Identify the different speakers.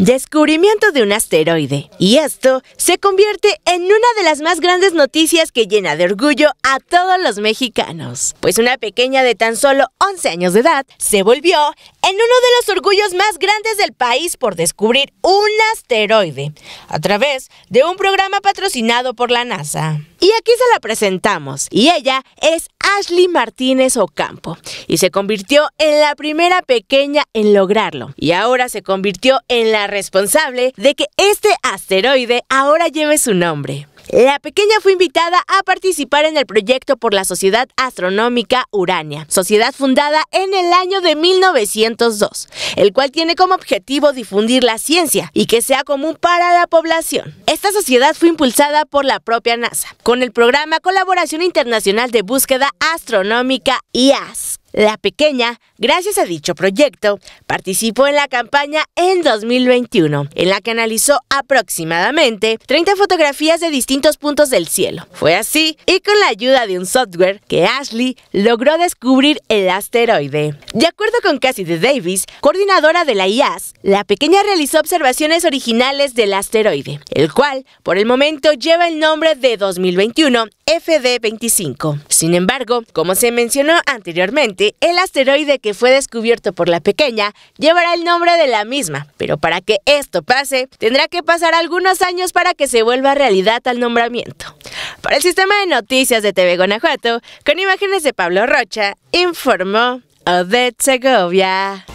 Speaker 1: Descubrimiento de un asteroide. Y esto se convierte en una de las más grandes noticias que llena de orgullo a todos los mexicanos, pues una pequeña de tan solo 11 años de edad se volvió en uno de los orgullos más grandes del país por descubrir un asteroide a través de un programa patrocinado por la NASA. Y aquí se la presentamos y ella es Ashley Martínez Ocampo y se convirtió en la primera pequeña en lograrlo y ahora se convirtió en la responsable de que este asteroide ahora lleve su nombre. La pequeña fue invitada a participar en el proyecto por la Sociedad Astronómica Urania, sociedad fundada en el año de 1902, el cual tiene como objetivo difundir la ciencia y que sea común para la población. Esta sociedad fue impulsada por la propia NASA, con el programa Colaboración Internacional de Búsqueda Astronómica IAS la pequeña, gracias a dicho proyecto, participó en la campaña en 2021, en la que analizó aproximadamente 30 fotografías de distintos puntos del cielo. Fue así, y con la ayuda de un software, que Ashley logró descubrir el asteroide. De acuerdo con Cassie de Davis, coordinadora de la IAS, la pequeña realizó observaciones originales del asteroide, el cual, por el momento, lleva el nombre de 2021 FD25. Sin embargo, como se mencionó anteriormente, el asteroide que fue descubierto por la pequeña llevará el nombre de la misma, pero para que esto pase, tendrá que pasar algunos años para que se vuelva realidad al nombramiento. Para el sistema de noticias de TV Guanajuato, con imágenes de Pablo Rocha, informó Odette Segovia.